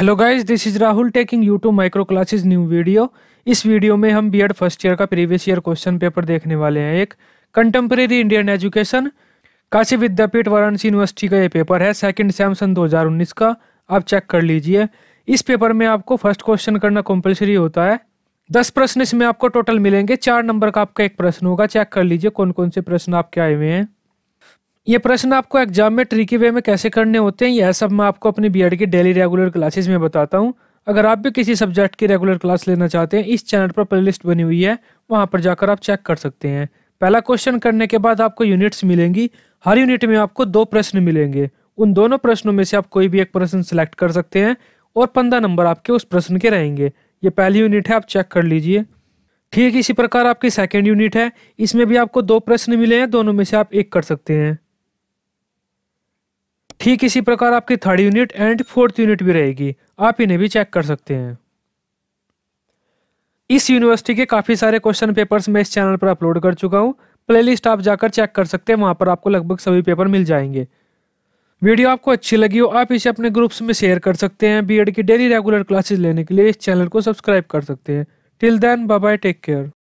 hello guys this is Rahul taking you to micro classes new video इस video में हम BEd first year का previous year question paper देखने वाले हैं एक contemporary Indian education Kashi Vidyapith Varanasi university का ये पेपर है सेकंड सैमसन 2019 का आप चेक कर लीजिए इस पेपर में आपको फर्स्ट क्वेश्चन करना कंपल्सरी होता है दस प्रश्न इसमें आपको टोटल मिलेंगे चार नंबर का आपका एक प्रश्न होगा चेक कर लीजिए कौन कौन से प्रश्न आपके आए हुए हैं ये प्रश्न आपको एग्जाम में ट्रिकी वे में कैसे करने होते हैं यह सब मैं आपको अपनी बी की डेली रेगुलर क्लासेज में बताता हूँ अगर आप भी किसी सब्जेक्ट की रेगुलर क्लास लेना चाहते हैं इस चैनल पर प्लेलिस्ट बनी हुई है वहाँ पर जाकर आप चेक कर सकते हैं पहला क्वेश्चन करने के बाद आपको यूनिट्स मिलेंगी हर यूनिट में आपको दो प्रश्न मिलेंगे उन दोनों प्रश्नों में से आप कोई भी एक प्रश्न सेलेक्ट कर सकते हैं और पंद्रह नंबर आपके उस प्रश्न के रहेंगे ये पहली यूनिट है आप चेक कर लीजिए ठीक इसी प्रकार आपकी सेकेंड यूनिट है इसमें भी आपको दो प्रश्न मिले हैं दोनों में से आप एक कर सकते हैं ठीक इसी प्रकार आपकी third unit and fourth unit भी रहेगी आप इन्हें भी चेक कर सकते हैं इस यूनिवर्सिटी के काफ़ी सारे क्वेश्चन पेपर्स मैं इस चैनल पर अपलोड कर चुका हूँ प्लेलिस्ट आप जाकर चेक कर सकते हैं वहाँ पर आपको लगभग सभी पेपर मिल जाएंगे वीडियो आपको अच्छी लगी हो आप इसे अपने ग्रुप्स में शेयर कर सकते हैं बीएड की डेली रेगुलर क्लासेस लेने के लिए इस चैनल को सब्सक्राइब कर सकते हैं till then bye take care